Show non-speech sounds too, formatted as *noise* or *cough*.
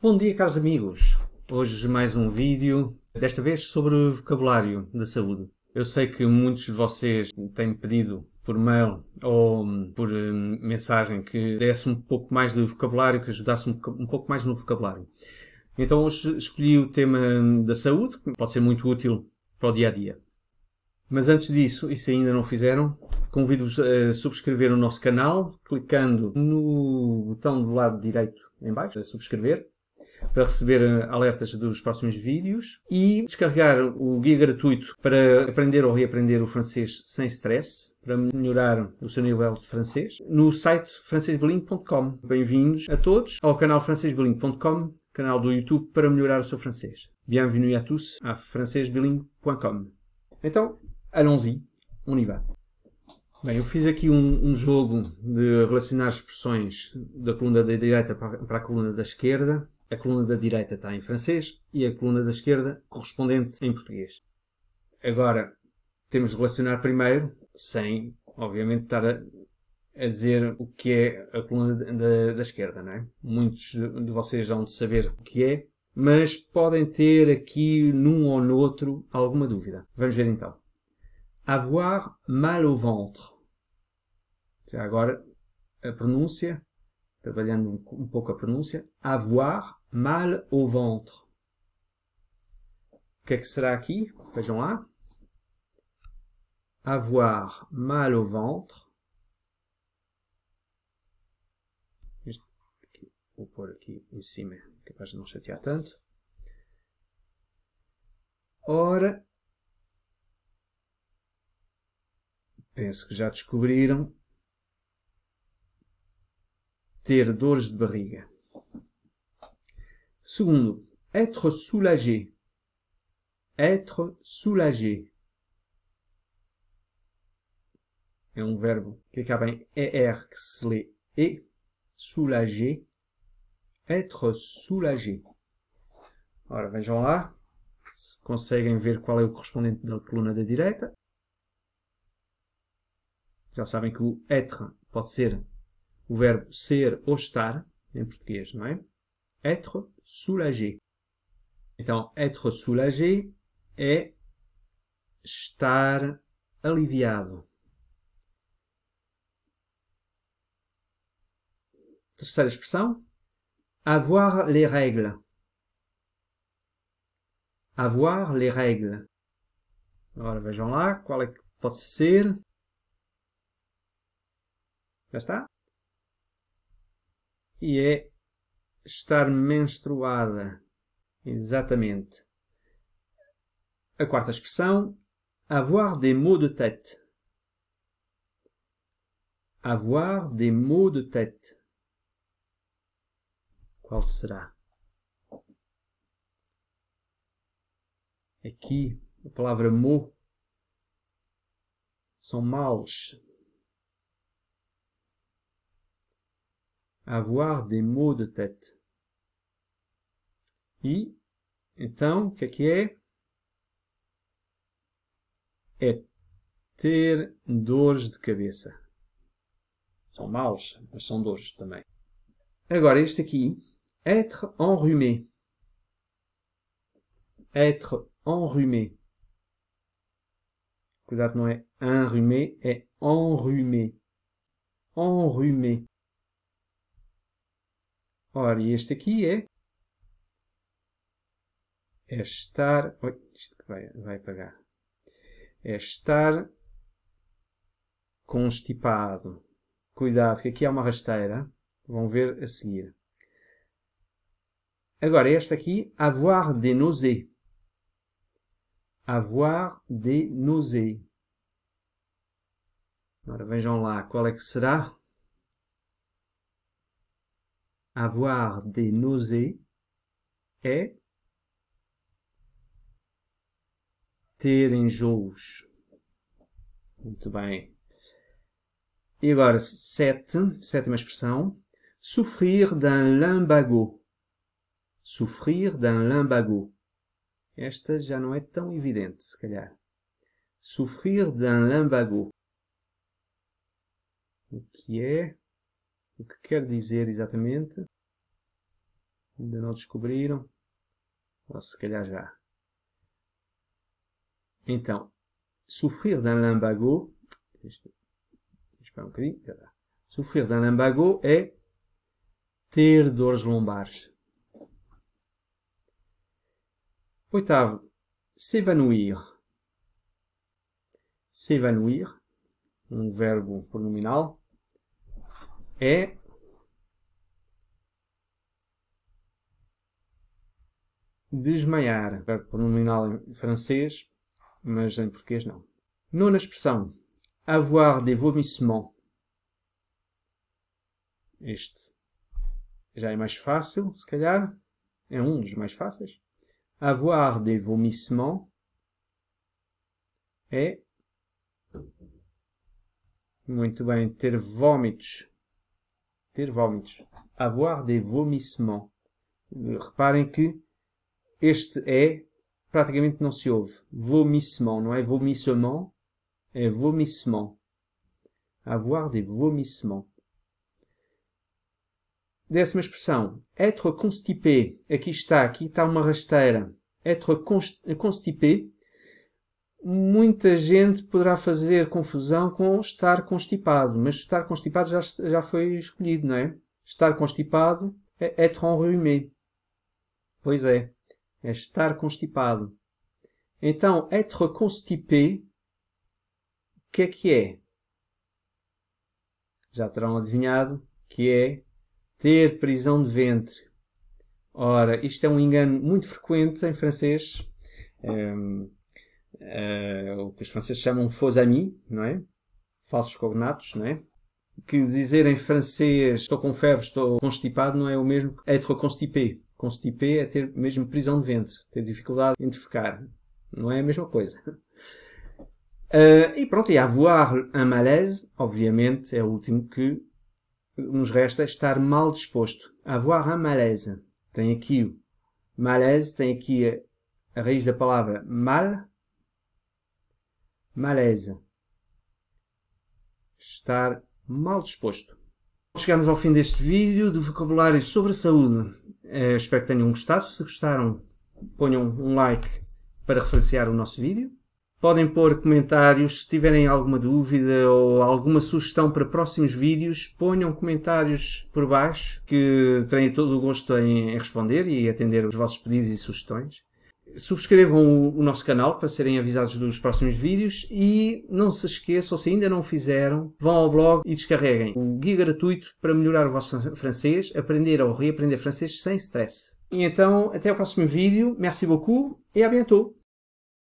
Bom dia, caros amigos. Hoje mais um vídeo, desta vez sobre vocabulário da saúde. Eu sei que muitos de vocês têm pedido por mail ou hum, por hum, mensagem que desse um pouco mais de vocabulário, que ajudasse um pouco mais no vocabulário. Então hoje escolhi o tema hum, da saúde, que pode ser muito útil para o dia a dia. Mas antes disso, e se ainda não fizeram, convido-vos a subscrever o nosso canal clicando no botão do lado direito em baixo, subscrever para receber eh, alertas dos próximos vídeos e descarregar o guia gratuito para aprender ou reaprender o francês sem stress, para melhorar o seu nível de francês, no site francêsbilingue.com. Bem-vindos a todos ao canal francêsbilingue.com, canal do YouTube para melhorar o seu francês. Bienvenue à tous à francêsbilingue.com. Então, allons-y, on y va. Bem, eu fiz aqui um, um, jogo de relacionar expressões da coluna da direita para a coluna da esquerda a coluna da direita está em francês e a coluna da esquerda correspondente em português. Agora, temos de relacionar primeiro, sem, obviamente, estar a, a dizer o que é a coluna da, da esquerda, não é? Muitos de vocês vão saber o que é, mas podem ter aqui, num ou no outro, alguma dúvida. Vamos ver então. Avoir mal au ventre. Já agora, a pronúncia, trabalhando um pouco a pronúncia. Avoir mal au ventre. O que, é que será aqui? Vejam lá. Avoir mal au ventre. Vou pôr aqui em cima, que é não chatear tanto. Ora, penso que já descobriram ter dores de barriga. Segundo, être soulagé. Être soulagé. É um verbo que acaba em er, que se lê e. Soulagé. Être soulagé. Ora, vejam lá se conseguem ver qual é o correspondente da coluna da direita. Já sabem que o être pode ser o verbo ser ou estar, em português, não é? Être soulagé. Então, être soulagé é estar aliviado. Terceira expressão, avoir les règles. Avoir les règles. Agora vejam lá qual é que pode ser. Já está. E estar menstruada. Exatamente. A quarta expressão, avoir des maux de tête. Avoir des maux de tête. Qual será? Aqui, a palavra mot são males, avoir des maux de tête. I, então, o que, que é? É ter dores de cabeça. São maus, mas são dores também. Agora, este aqui, être enrhumé. Être enrhumé. Cuidado, não é enrhumé, é enrhumé. Enrhumé. Ora, e este aqui é. É estar. Oi, isto que vai, vai apagar. É estar constipado. Cuidado, que aqui há uma rasteira. Vão ver a seguir. Agora, esta aqui, avoir des nausées. Avoir des nausées. Ora, vejam lá qual é que será avoir des nausées é ter enjoos. Muito bem. E agora, sete, sétima expressão. Souffrir d'un lumbago. Souffrir d'un lumbago. Esta já não é tão evidente, se calhar. Souffrir d'un lumbago. O que é o que quer dizer exatamente. Ainda não descobriram. Ou se calhar já. Então, sofrer d'un lambago. Espera um bocadinho. Sofrer d'un lambago é ter dores lombares. Oitavo, s'évanouir. S'évanouir, um verbo pronominal, é desmaiar, pronominal em francês, mas em português não. Nona expressão, avoir des vomissements. Este já é mais fácil, se calhar. É um dos mais fáceis. Avoir des vomissements é muito bem ter vômitos ter vômitos. Avoir des vomissements. Euh, reparem que este é praticamente não se ouve. Vomissement, não é vomissement, é vomissement. Avoir des vomissements. Décima expressão. Être constipé. Aqui está, aqui está uma rasteira. Être constipé muita gente poderá fazer confusão com estar constipado, mas estar constipado já, já foi escolhido, não é? Estar constipado é être enrhumé. Pois é, é estar constipado. Então, être constipé, o que é que é? Já terão adivinhado que é ter prisão de ventre. Ora, isto é um engano muito frequente em francês. Um, ehm, eh, o que os franceses chamam faux amis, não é? Falsos cognatos, não é? Que dizer em francês estou com febre, estou constipado, não é o mesmo que être constipé. Constipé é ter mesmo prisão de ventre, ter dificuldade em defecar. Não é a mesma coisa. Uh, *laughs* e pronto, e avoir un malaise, obviamente, é o último que nos resta é estar mal disposto. Avoir un malaise. Tem aqui o malaise, tem aqui a, a raiz da palavra mal, malaise. Estar mal disposto. Chegamos ao fim deste vídeo de vocabulário sobre a saúde. Eh, espero que tenham gostado. Se gostaram, ponham um like para referenciar o nosso vídeo. Podem pôr comentários se tiverem alguma dúvida ou alguma sugestão para próximos vídeos. Ponham comentários por baixo que terei todo o gosto em responder e atender os vossos pedidos e sugestões subscrevam o, o, nosso canal para serem avisados dos próximos vídeos e não se esqueçam, se ainda não fizeram, vão ao blog e descarreguem o guia gratuito para melhorar o vosso francês, aprender ou reaprender francês sem stress. E então, até o próximo vídeo. Merci beaucoup e à bientôt!